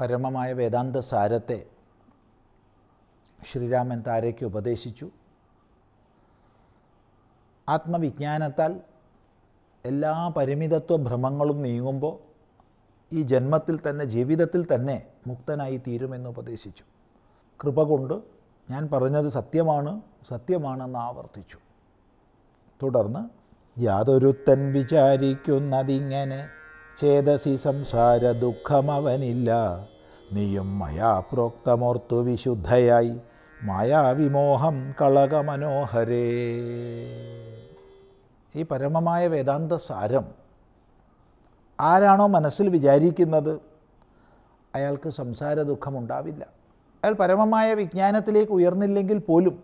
പരമമായ വേദാന്ത സാരത്തെ ശ്രീരാമൻ താരയ്ക്ക് ഉപദേശിച്ചു ആത്മവിജ്ഞാനത്താൽ എല്ലാ പരിമിതത്വ ഭ്രമങ്ങളും നീങ്ങുമ്പോൾ ഈ ജന്മത്തിൽ തന്നെ ജീവിതത്തിൽ തന്നെ മുക്തനായി തീരുമെന്ന് ഉപദേശിച്ചു കൃപ കൊണ്ട് ഞാൻ പറഞ്ഞത് സത്യമാണ് സത്യമാണെന്ന് ആവർത്തിച്ചു തുടർന്ന് യാതൊരുത്തൻ വിചാരിക്കുന്നതിങ്ങനെ ചേതസി സംസാര ദുഃഖമവനില്ല നീയും മയാപ്രോക്തമോർത്തു വിശുദ്ധയായി മായാവിമോഹം കളകമനോഹരേ ഈ പരമമായ വേദാന്ത സാരം ആരാണോ മനസ്സിൽ വിചാരിക്കുന്നത് അയാൾക്ക് സംസാര ദുഃഖമുണ്ടാവില്ല അയാൾ പരമമായ വിജ്ഞാനത്തിലേക്ക് ഉയർന്നില്ലെങ്കിൽ പോലും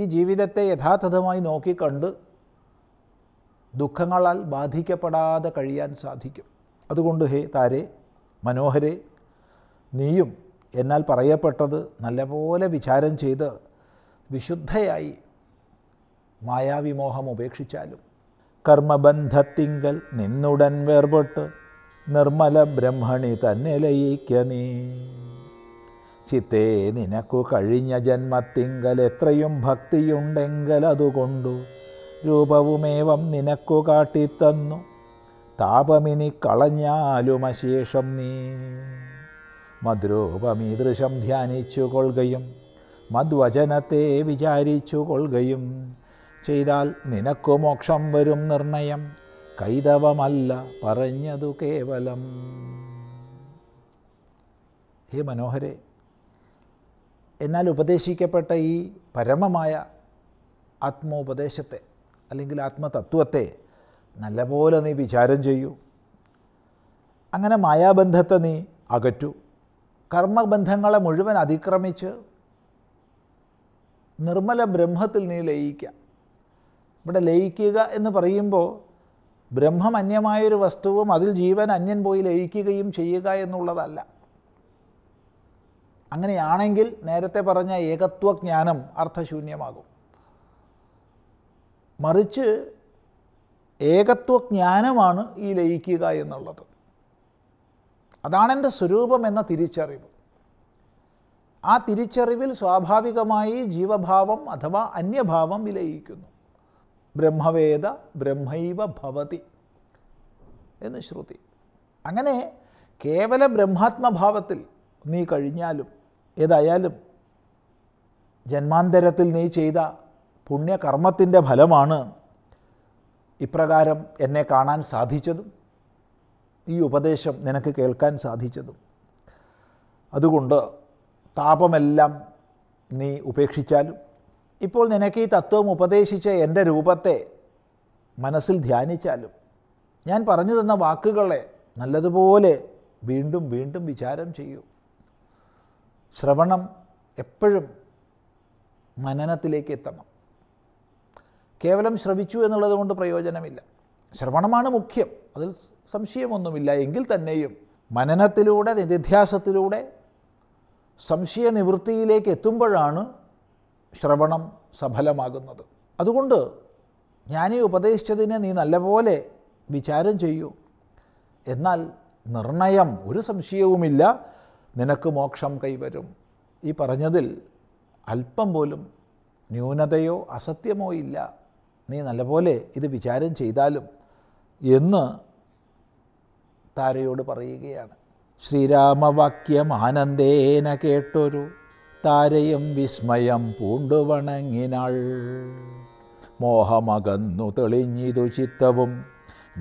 ഈ ജീവിതത്തെ യഥാർത്ഥമായി നോക്കിക്കണ്ട് ദുഃഖങ്ങളാൽ ബാധിക്കപ്പെടാതെ കഴിയാൻ സാധിക്കും അതുകൊണ്ട് ഹേ താരെ മനോഹരേ നീയും എന്നാൽ പറയപ്പെട്ടത് നല്ലപോലെ വിചാരം ചെയ്ത് വിശുദ്ധയായി മായാവിമോഹം ഉപേക്ഷിച്ചാലും കർമ്മബന്ധത്തിങ്കൽ നിന്നുടൻ വേർപെട്ട് നിർമ്മല ബ്രഹ്മണി തന്നെ ലയിക്ക നീ ചിത്തേ നിനക്കു കഴിഞ്ഞ ജന്മത്തിങ്കൽ എത്രയും ഭക്തിയുണ്ടെങ്കിൽ അതുകൊണ്ടു രൂപവുമേവം നിനക്കു കാട്ടിത്തന്നു താപമിനി കളഞ്ഞാലും അശേഷം നീ മദ്രൂപമീദൃശം ധ്യാനിച്ചു കൊള്ളുകയും മദ്വചനത്തെ വിചാരിച്ചു കൊള്ളുകയും ചെയ്താൽ നിനക്കു മോക്ഷം വരും നിർണയം കൈതവമല്ല പറഞ്ഞതു കേവലം ഹേ മനോഹരെ എന്നാൽ ഉപദേശിക്കപ്പെട്ട ഈ പരമമായ ആത്മോപദേശത്തെ അല്ലെങ്കിൽ ആത്മതത്വത്തെ നല്ലപോലെ നീ വിചാരം ചെയ്യൂ അങ്ങനെ മായാബന്ധത്തെ നീ അകറ്റു കർമ്മബന്ധങ്ങളെ മുഴുവൻ അതിക്രമിച്ച് നിർമ്മല ബ്രഹ്മത്തിൽ നീ ലയിക്കുക ഇവിടെ ലയിക്കുക എന്ന് പറയുമ്പോൾ ബ്രഹ്മം അന്യമായൊരു വസ്തുവും അതിൽ ജീവൻ അന്യൻ പോയി ലയിക്കുകയും ചെയ്യുക എന്നുള്ളതല്ല അങ്ങനെയാണെങ്കിൽ നേരത്തെ പറഞ്ഞ ഏകത്വജ്ഞാനം അർത്ഥശൂന്യമാകും മറിച്ച് ഏകത്വജ്ഞാനമാണ് ഈ ലയിക്കുക എന്നുള്ളത് അതാണ് സ്വരൂപം എന്ന തിരിച്ചറിവ് ആ തിരിച്ചറിവിൽ സ്വാഭാവികമായി ജീവഭാവം അഥവാ അന്യഭാവം വിലയിക്കുന്നു ബ്രഹ്മവേദ ബ്രഹ്മൈവ ഭവതി എന്ന് ശ്രുതി അങ്ങനെ കേവല ബ്രഹ്മാത്മഭാവത്തിൽ നീ കഴിഞ്ഞാലും ഏതായാലും ജന്മാന്തരത്തിൽ നീ ചെയ്ത പുണ്യകർമ്മത്തിൻ്റെ ഫലമാണ് ഇപ്രകാരം എന്നെ കാണാൻ സാധിച്ചതും ഈ ഉപദേശം നിനക്ക് കേൾക്കാൻ സാധിച്ചതും അതുകൊണ്ട് താപമെല്ലാം നീ ഉപേക്ഷിച്ചാലും ഇപ്പോൾ നിനക്ക് ഈ തത്വം ഉപദേശിച്ച എൻ്റെ രൂപത്തെ മനസ്സിൽ ധ്യാനിച്ചാലും ഞാൻ പറഞ്ഞു തന്ന വാക്കുകളെ നല്ലതുപോലെ വീണ്ടും വീണ്ടും വിചാരം ചെയ്യൂ ശ്രവണം എപ്പോഴും മനനത്തിലേക്ക് എത്തണം കേവലം ശ്രവിച്ചു എന്നുള്ളത് കൊണ്ട് പ്രയോജനമില്ല ശ്രവണമാണ് മുഖ്യം അതിൽ സംശയമൊന്നുമില്ല എങ്കിൽ തന്നെയും മനനത്തിലൂടെ നിധിധ്യാസത്തിലൂടെ സംശയ നിവൃത്തിയിലേക്ക് എത്തുമ്പോഴാണ് ശ്രവണം സഫലമാകുന്നത് അതുകൊണ്ട് ഞാനീ ഉപദേശിച്ചതിനെ നീ നല്ലപോലെ വിചാരം ചെയ്യൂ എന്നാൽ നിർണയം ഒരു സംശയവുമില്ല നിനക്ക് മോക്ഷം കൈവരും ഈ പറഞ്ഞതിൽ അല്പം പോലും ന്യൂനതയോ അസത്യമോ ഇല്ല നീ നല്ലപോലെ ഇത് വിചാരം ചെയ്താലും എന്ന് താരയോട് പറയുകയാണ് ശ്രീരാമവാക്യം ആനന്ദേന കേട്ടൊരു താരയും വിസ്മയം പൂണ്ടുവണങ്ങിനാൾ മോഹമകന്നു തെളിഞ്ഞിതു ചിത്തവും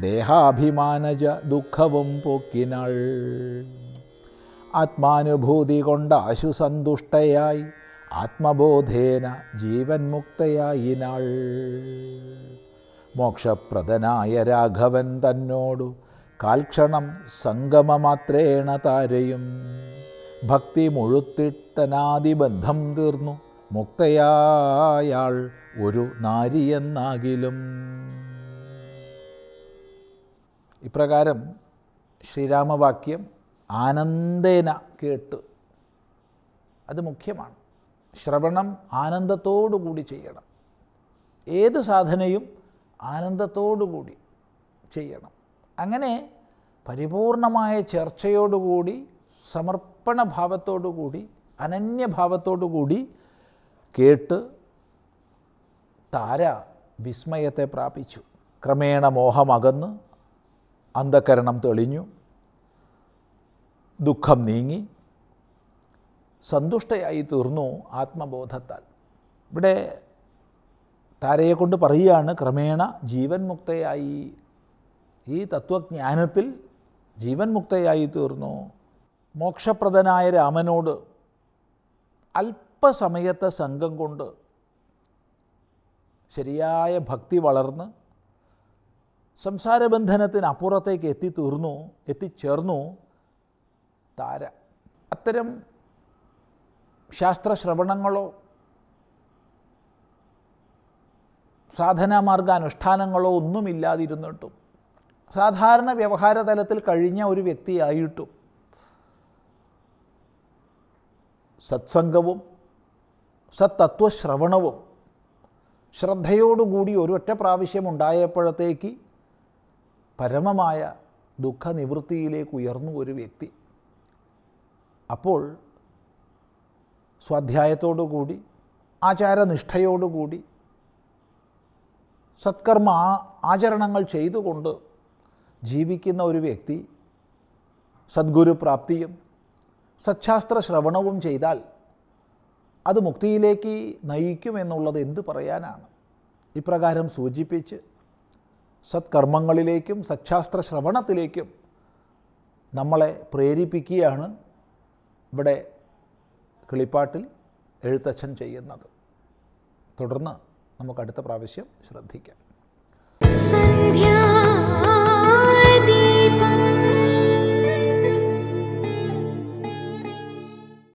ദേഹാഭിമാനജ ദുഃഖവും പൊക്കിനാൾ ആത്മാനുഭൂതി കൊണ്ട് ആശുസന്തുഷ്ടയായി ആത്മബോധേന ജീവൻ ജീവൻമുക്തയായിനാൾ മോക്ഷപ്രദനായ രാഘവൻ തന്നോടു കാൽക്ഷണം സംഗമമാത്രേണ താരയും ഭക്തി മുഴുത്തിട്ടനാദിബന്ധം തീർന്നു മുക്തയായാൾ ഒരു നാരിയെന്നാകിലും ഇപ്രകാരം ശ്രീരാമവാക്യം ആനന്ദേന കേട്ട് അത് മുഖ്യമാണ് ശ്രവണം ആനന്ദത്തോടുകൂടി ചെയ്യണം ഏത് സാധനയും ആനന്ദത്തോടുകൂടി ചെയ്യണം അങ്ങനെ പരിപൂർണമായ ചർച്ചയോടുകൂടി സമർപ്പണ ഭാവത്തോടുകൂടി അനന്യഭാവത്തോടുകൂടി കേട്ട് താര വിസ്മയത്തെ പ്രാപിച്ചു ക്രമേണ മോഹമകന്ന് അന്ധകരണം തെളിഞ്ഞു ദുഃഖം നീങ്ങി സന്തുഷ്ടയായി തീർന്നു ആത്മബോധത്താൽ ഇവിടെ താരയെ കൊണ്ട് പറയുകയാണ് ക്രമേണ ജീവൻ മുക്തയായി ഈ തത്വജ്ഞാനത്തിൽ ജീവൻ മുക്തയായി തീർന്നു മോക്ഷപ്രദനായ രാമനോട് അല്പസമയത്തെ സംഘം കൊണ്ട് ശരിയായ ഭക്തി വളർന്ന് സംസാരബന്ധനത്തിനപ്പുറത്തേക്ക് എത്തിത്തീർന്നു എത്തിച്ചേർന്നു താര അത്തരം ശാസ്ത്രശ്രവണങ്ങളോ സാധനാമാർഗ അനുഷ്ഠാനങ്ങളോ ഒന്നുമില്ലാതിരുന്നിട്ടും സാധാരണ വ്യവഹാര തലത്തിൽ കഴിഞ്ഞ ഒരു വ്യക്തിയായിട്ടും സത്സംഗവും സത്തത്വശ്രവണവും ശ്രദ്ധയോടുകൂടി ഒരൊറ്റ പ്രാവശ്യം ഉണ്ടായപ്പോഴത്തേക്ക് പരമമായ ദുഃഖനിവൃത്തിയിലേക്ക് ഉയർന്നു ഒരു വ്യക്തി അപ്പോൾ സ്വാധ്യായത്തോടുകൂടി ആചാരനിഷ്ഠയോടുകൂടി സത്കർമ്മ ആചരണങ്ങൾ ചെയ്തുകൊണ്ട് ജീവിക്കുന്ന ഒരു വ്യക്തി സദ്ഗുരുപ്രാപ്തിയും സച്ഛാസ്ത്ര ശ്രവണവും ചെയ്താൽ അത് മുക്തിയിലേക്ക് നയിക്കുമെന്നുള്ളത് എന്തു പറയാനാണ് ഇപ്രകാരം സൂചിപ്പിച്ച് സത്കർമ്മങ്ങളിലേക്കും സച്ഛാസ്ത്ര ശ്രവണത്തിലേക്കും നമ്മളെ പ്രേരിപ്പിക്കുകയാണ് ഇവിടെ കിളിപ്പാട്ടിൽ എഴുത്തച്ഛൻ ചെയ്യുന്നത് തുടർന്ന് നമുക്കടുത്ത പ്രാവശ്യം ശ്രദ്ധിക്കാം